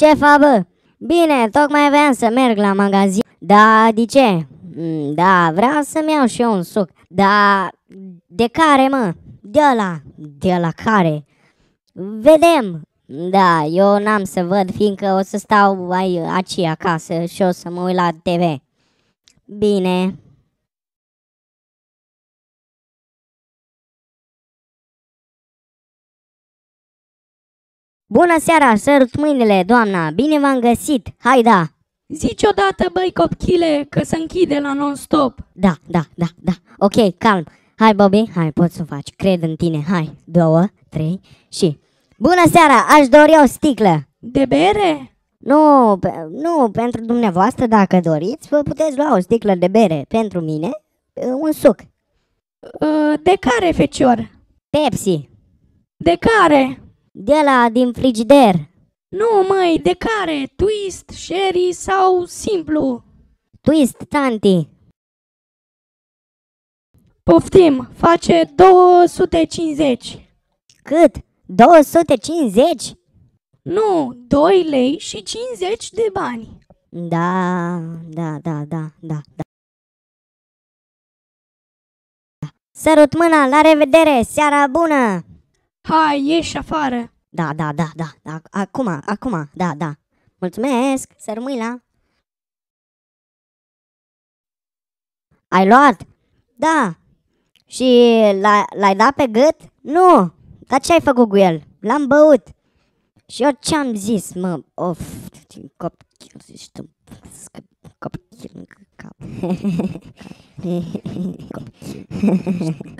Ce fa, bă? Bine, tocmai vreau să merg la magazin. Da, de ce? Mm, da, vreau să-mi iau și eu un suc. Da, de care, mă? De la, de la care? Vedem. Da, eu n-am să văd, fiindcă o să stau aici acasă și o să mă uit la TV. Bine. Bună seara, sărut mâinile, doamna, bine v-am găsit, hai da! Zici odată, băi copchile, că se închide la non-stop. Da, da, da, da, ok, calm. Hai, Bobby, hai, poți să faci, cred în tine, hai, două, trei și... Bună seara, aș dori o sticlă. De bere? Nu, pe, nu, pentru dumneavoastră, dacă doriți, vă puteți lua o sticlă de bere. Pentru mine, un suc. Uh, de care, fecior? Pepsi. De care? De la din frigider. Nu, mai de care? Twist, sherry sau simplu? Twist, tanti. Poftim, face 250. Cât? 250? Nu, 2 lei și 50 de bani. Da, da, da, da, da, da. Sărut mâna, la revedere, seara bună! Hai, ieși afară! Da, da, da, da, da, acum, acum, da, da. Mulțumesc, să rămâi la... Ai luat? Da. Și l-ai dat pe gât? Nu. Dar ce ai făcut cu el? L-am băut. Și eu ce am zis, mă, of, cop, cop, cap.